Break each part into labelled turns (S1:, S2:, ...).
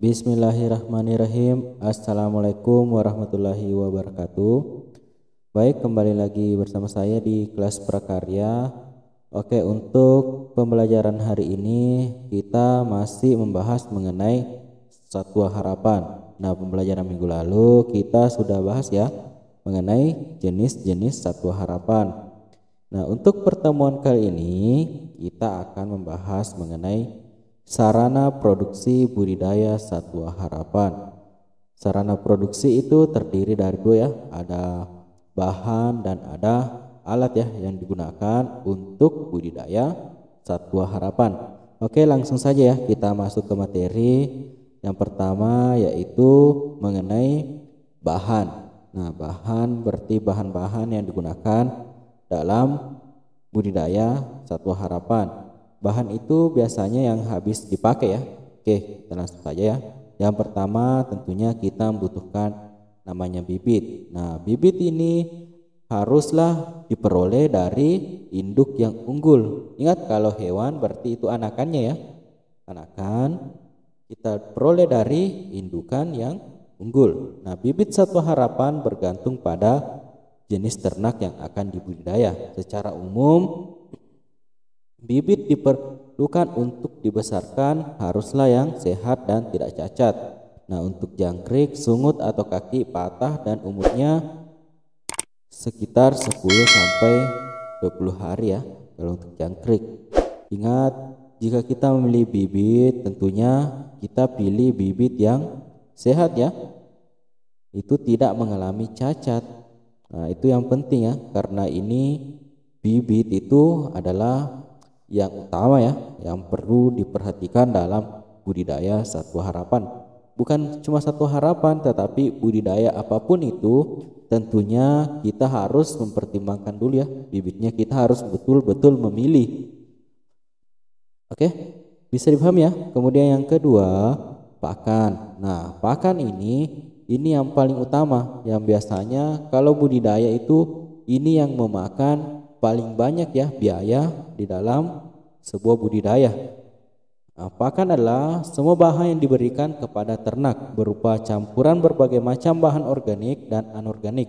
S1: Bismillahirrahmanirrahim. Assalamualaikum warahmatullahi wabarakatuh. Baik, kembali lagi bersama saya di kelas prakarya. Oke, untuk pembelajaran hari ini kita masih membahas mengenai satwa harapan. Nah, pembelajaran minggu lalu kita sudah bahas ya mengenai jenis-jenis satwa harapan. Nah, untuk pertemuan kali ini kita akan membahas mengenai Sarana Produksi Budidaya Satwa Harapan. Sarana produksi itu terdiri dari dua ya, ada bahan dan ada alat ya yang digunakan untuk budidaya satwa harapan. Oke, langsung saja ya kita masuk ke materi. Yang pertama yaitu mengenai bahan. Nah, bahan berarti bahan-bahan yang digunakan dalam budidaya satwa harapan bahan itu biasanya yang habis dipakai ya. Oke, kita langsung saja ya. Yang pertama tentunya kita membutuhkan namanya bibit. Nah, bibit ini haruslah diperoleh dari induk yang unggul. Ingat kalau hewan berarti itu anakannya ya. Anakan kita peroleh dari indukan yang unggul. Nah, bibit satu harapan bergantung pada jenis ternak yang akan dibudidaya. Secara umum Bibit diperlukan untuk dibesarkan haruslah yang sehat dan tidak cacat. Nah, untuk jangkrik, sungut atau kaki patah dan umurnya sekitar 10 sampai 20 hari ya kalau untuk jangkrik. Ingat, jika kita memilih bibit, tentunya kita pilih bibit yang sehat ya. Itu tidak mengalami cacat. Nah, itu yang penting ya karena ini bibit itu adalah yang utama ya yang perlu diperhatikan dalam budidaya satu harapan. Bukan cuma satu harapan tetapi budidaya apapun itu tentunya kita harus mempertimbangkan dulu ya bibitnya kita harus betul-betul memilih. Oke, bisa dipaham ya? Kemudian yang kedua, pakan. Nah, pakan ini ini yang paling utama yang biasanya kalau budidaya itu ini yang memakan paling banyak ya biaya di dalam sebuah budidaya. Pakan adalah semua bahan yang diberikan kepada ternak berupa campuran berbagai macam bahan organik dan anorganik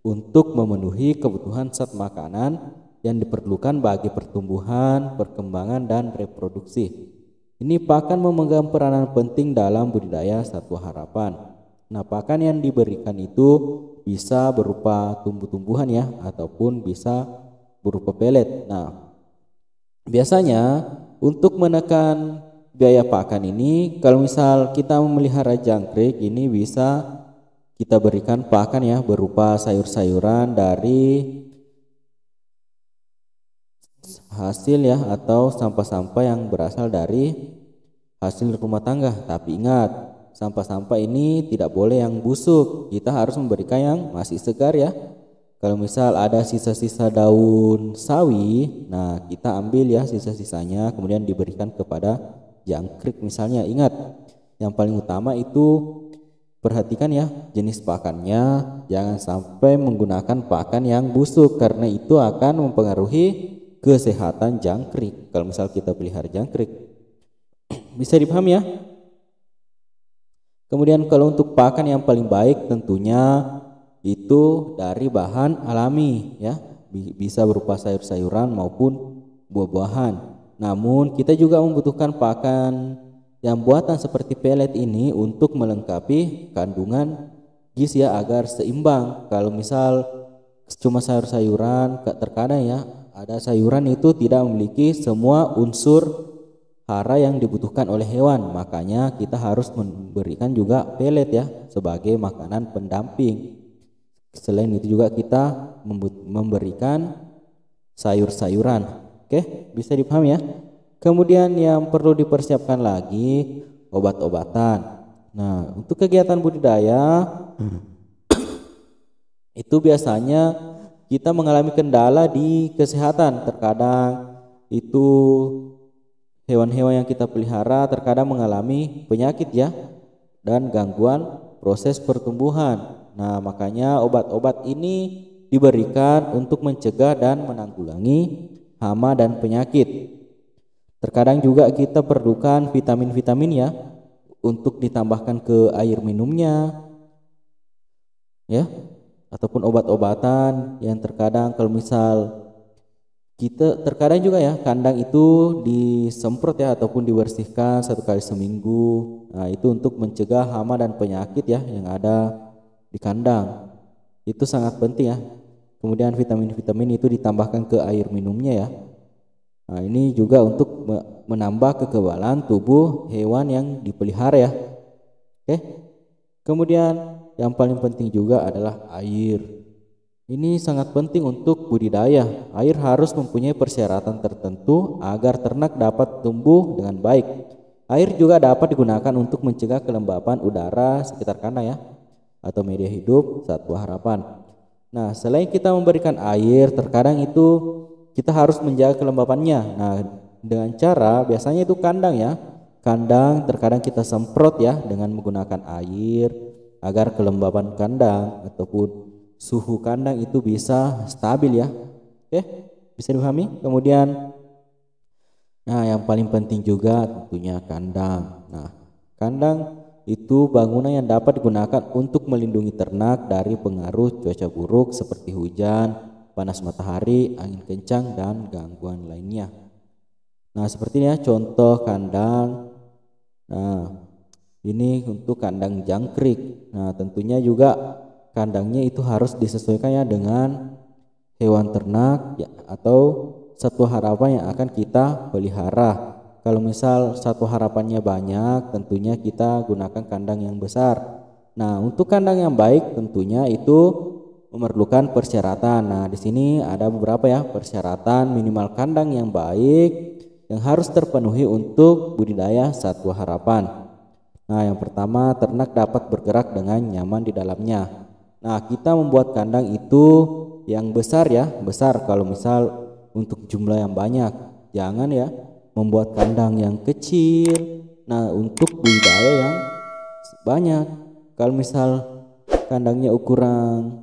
S1: untuk memenuhi kebutuhan zat makanan yang diperlukan bagi pertumbuhan, perkembangan, dan reproduksi. Ini pakan memegang peranan penting dalam budidaya satu harapan. Nah, pakan yang diberikan itu bisa berupa tumbuh-tumbuhan ya ataupun bisa berupa pelet. Nah, biasanya untuk menekan biaya pakan ini, kalau misal kita memelihara jangkrik ini bisa kita berikan pakan ya berupa sayur-sayuran dari hasil ya atau sampah-sampah yang berasal dari hasil rumah tangga. Tapi ingat, sampah-sampah ini tidak boleh yang busuk. Kita harus memberikan yang masih segar ya. Kalau misal ada sisa-sisa daun sawi, nah kita ambil ya sisa-sisanya kemudian diberikan kepada jangkrik misalnya. Ingat, yang paling utama itu perhatikan ya jenis pakannya, jangan sampai menggunakan pakan yang busuk karena itu akan mempengaruhi kesehatan jangkrik. Kalau misal kita pelihara jangkrik. Bisa dipahami ya? Kemudian kalau untuk pakan yang paling baik tentunya itu dari bahan alami ya bisa berupa sayur-sayuran maupun buah-buahan. Namun kita juga membutuhkan pakan yang buatan seperti pelet ini untuk melengkapi kandungan gizi ya agar seimbang. Kalau misal cuma sayur-sayuran, terkadang ya ada sayuran itu tidak memiliki semua unsur hara yang dibutuhkan oleh hewan. Makanya kita harus memberikan juga pelet ya sebagai makanan pendamping. Selain itu juga kita memberikan sayur-sayuran. Oke, bisa dipaham ya? Kemudian yang perlu dipersiapkan lagi obat-obatan. Nah, untuk kegiatan budidaya itu biasanya kita mengalami kendala di kesehatan. Terkadang itu hewan-hewan yang kita pelihara terkadang mengalami penyakit ya dan gangguan proses pertumbuhan. Nah, makanya obat-obat ini diberikan untuk mencegah dan menanggulangi hama dan penyakit. Terkadang juga kita perlukan vitamin-vitamin ya untuk ditambahkan ke air minumnya. Ya, ataupun obat-obatan yang terkadang kalau misal kita terkadang juga ya kandang itu disemprot ya ataupun dibersihkan satu kali seminggu. Nah, itu untuk mencegah hama dan penyakit ya yang ada di kandang. Itu sangat penting ya. Kemudian vitamin-vitamin itu ditambahkan ke air minumnya ya. Nah, ini juga untuk menambah kekebalan tubuh hewan yang dipelihara ya. Oke. Kemudian yang paling penting juga adalah air. Ini sangat penting untuk budidaya. Air harus mempunyai persyaratan tertentu agar ternak dapat tumbuh dengan baik. Air juga dapat digunakan untuk mencegah kelembapan udara sekitar kandang ya atau media hidup satwa harapan. Nah, selain kita memberikan air, terkadang itu kita harus menjaga kelembapannya. Nah, dengan cara biasanya itu kandang ya. Kandang terkadang kita semprot ya dengan menggunakan air agar kelembapan kandang ataupun suhu kandang itu bisa stabil ya. Oke, bisa dipahami? Kemudian nah yang paling penting juga tentunya kandang. Nah, kandang itu bangunan yang dapat digunakan untuk melindungi ternak dari pengaruh cuaca buruk seperti hujan, panas matahari, angin kencang, dan gangguan lainnya. Nah, seperti ini ya contoh kandang. Nah, ini untuk kandang jangkrik. Nah, tentunya juga kandangnya itu harus disesuaikan ya dengan hewan ternak ya, atau satu harapan yang akan kita pelihara. Kalau misal satu harapannya banyak, tentunya kita gunakan kandang yang besar. Nah, untuk kandang yang baik tentunya itu memerlukan persyaratan. Nah, di sini ada beberapa ya persyaratan minimal kandang yang baik yang harus terpenuhi untuk budidaya satwa harapan. Nah, yang pertama, ternak dapat bergerak dengan nyaman di dalamnya. Nah, kita membuat kandang itu yang besar ya, besar kalau misal untuk jumlah yang banyak. Jangan ya, membuat kandang yang kecil nah untuk budidaya yang banyak kalau misal kandangnya ukuran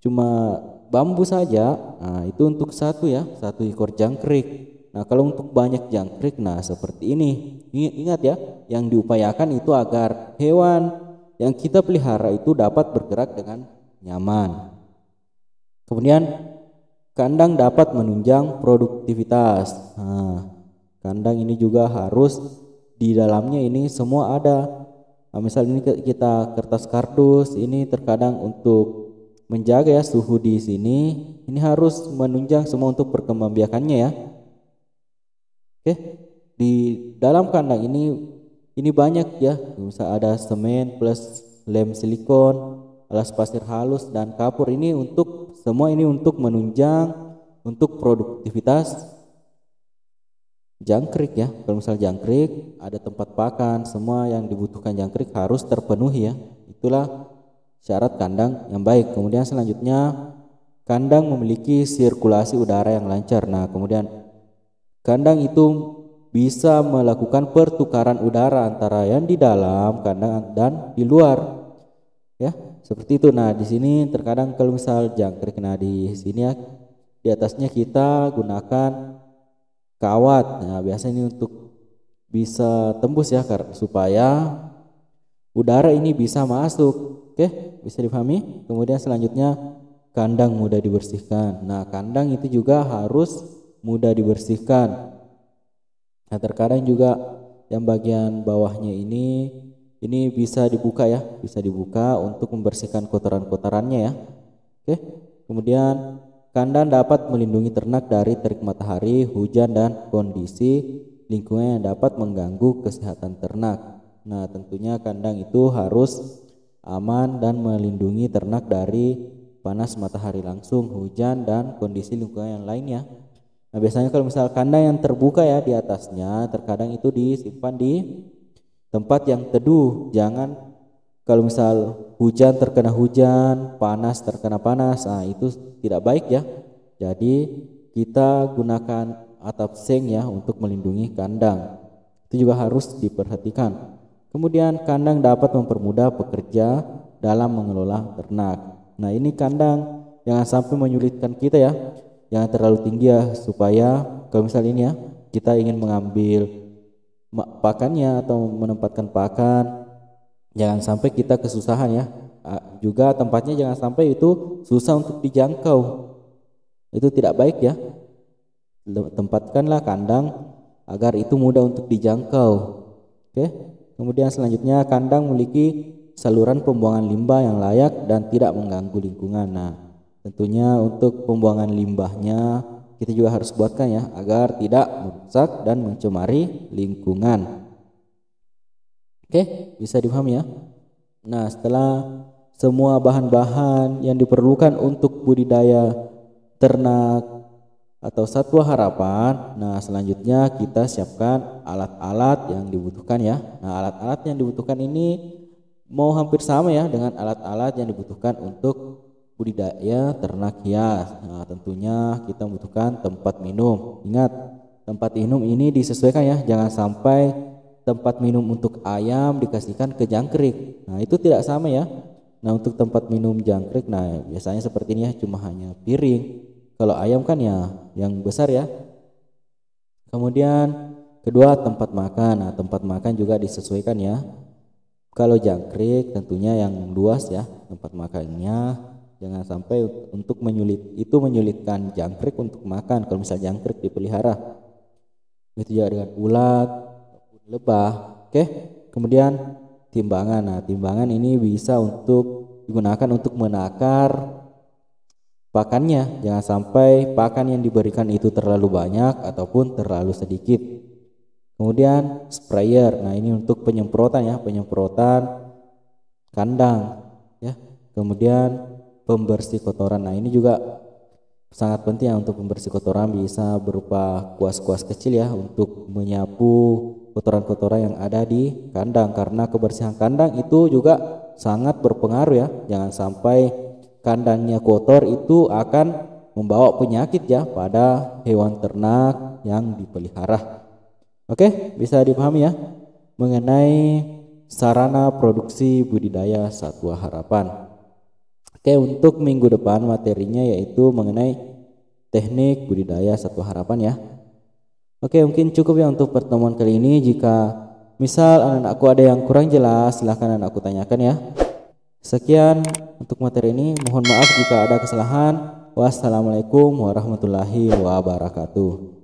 S1: cuma bambu saja nah itu untuk satu ya satu ekor jangkrik nah kalau untuk banyak jangkrik nah seperti ini ingat ya yang diupayakan itu agar hewan yang kita pelihara itu dapat bergerak dengan nyaman kemudian kandang dapat menunjang produktivitas nah Kandang ini juga harus di dalamnya ini semua ada. Nah, misal ini kita kertas kardus, ini terkadang untuk menjaga ya suhu di sini. Ini harus menunjang semua untuk perkembangbiakannya ya. Oke, di dalam kandang ini ini banyak ya. bisa ada semen plus lem silikon, alas pasir halus dan kapur ini untuk semua ini untuk menunjang untuk produktivitas jangkrik ya kalau misal jangkrik ada tempat pakan semua yang dibutuhkan jangkrik harus terpenuhi ya itulah syarat kandang yang baik kemudian selanjutnya kandang memiliki sirkulasi udara yang lancar nah kemudian kandang itu bisa melakukan pertukaran udara antara yang di dalam kandang dan di luar ya seperti itu nah di sini terkadang kalau misal jangkrik nah di sini ya di atasnya kita gunakan kawat. Nah, biasanya ini untuk bisa tembus ya supaya udara ini bisa masuk. Oke, bisa dipahami? Kemudian selanjutnya kandang mudah dibersihkan. Nah, kandang itu juga harus mudah dibersihkan. Nah, terkadang juga yang bagian bawahnya ini ini bisa dibuka ya, bisa dibuka untuk membersihkan kotoran-kotorannya ya. Oke. Kemudian Kandang dapat melindungi ternak dari terik matahari, hujan, dan kondisi lingkungan yang dapat mengganggu kesehatan ternak. Nah, tentunya kandang itu harus aman dan melindungi ternak dari panas matahari langsung, hujan, dan kondisi lingkungan yang lainnya. Nah, biasanya kalau misal kandang yang terbuka ya di atasnya, terkadang itu disimpan di tempat yang teduh, jangan kalau misal hujan terkena hujan, panas terkena panas, nah itu tidak baik ya. Jadi kita gunakan atap seng ya untuk melindungi kandang. Itu juga harus diperhatikan. Kemudian kandang dapat mempermudah pekerja dalam mengelola ternak. Nah ini kandang jangan sampai menyulitkan kita ya, jangan terlalu tinggi ya supaya kalau misal ini ya kita ingin mengambil pakannya atau menempatkan pakan Jangan sampai kita kesusahan ya. Ah, juga tempatnya jangan sampai itu susah untuk dijangkau. Itu tidak baik ya. Tempatkanlah kandang agar itu mudah untuk dijangkau. Oke. Kemudian selanjutnya kandang memiliki saluran pembuangan limbah yang layak dan tidak mengganggu lingkungan. Nah, tentunya untuk pembuangan limbahnya kita juga harus buatkan ya agar tidak merusak dan mencemari lingkungan. Oke, bisa dipahami ya. Nah, setelah semua bahan-bahan yang diperlukan untuk budidaya ternak atau satwa harapan. Nah, selanjutnya kita siapkan alat-alat yang dibutuhkan ya. Nah, alat-alat yang dibutuhkan ini mau hampir sama ya dengan alat-alat yang dibutuhkan untuk budidaya ternak hias. Nah, tentunya kita membutuhkan tempat minum. Ingat, tempat minum ini disesuaikan ya, jangan sampai tempat minum untuk ayam dikasihkan ke jangkrik. Nah, itu tidak sama ya. Nah, untuk tempat minum jangkrik, nah biasanya seperti ini ya, cuma hanya piring. Kalau ayam kan ya yang besar ya. Kemudian kedua tempat makan. Nah, tempat makan juga disesuaikan ya. Kalau jangkrik tentunya yang luas ya tempat makannya. Jangan sampai untuk menyulit itu menyulitkan jangkrik untuk makan kalau misalnya jangkrik dipelihara. Itu juga dengan ulat, lebah, oke? Kemudian timbangan. Nah, timbangan ini bisa untuk digunakan untuk menakar pakannya. Jangan sampai pakan yang diberikan itu terlalu banyak ataupun terlalu sedikit. Kemudian sprayer. Nah, ini untuk penyemprotan ya, penyemprotan kandang ya. Kemudian pembersih kotoran. Nah, ini juga sangat penting ya untuk pembersih kotoran bisa berupa kuas-kuas kecil ya untuk menyapu kotoran-kotoran yang ada di kandang karena kebersihan kandang itu juga sangat berpengaruh ya. Jangan sampai kandangnya kotor itu akan membawa penyakit ya pada hewan ternak yang dipelihara. Oke, bisa dipahami ya mengenai sarana produksi budidaya satwa harapan. Oke, untuk minggu depan materinya yaitu mengenai teknik budidaya satwa harapan ya. Oke, mungkin cukup ya untuk pertemuan kali ini. Jika misal anak-anakku ada yang kurang jelas, silahkan anak aku tanyakan ya. Sekian untuk materi ini. Mohon maaf jika ada kesalahan. Wassalamualaikum warahmatullahi wabarakatuh.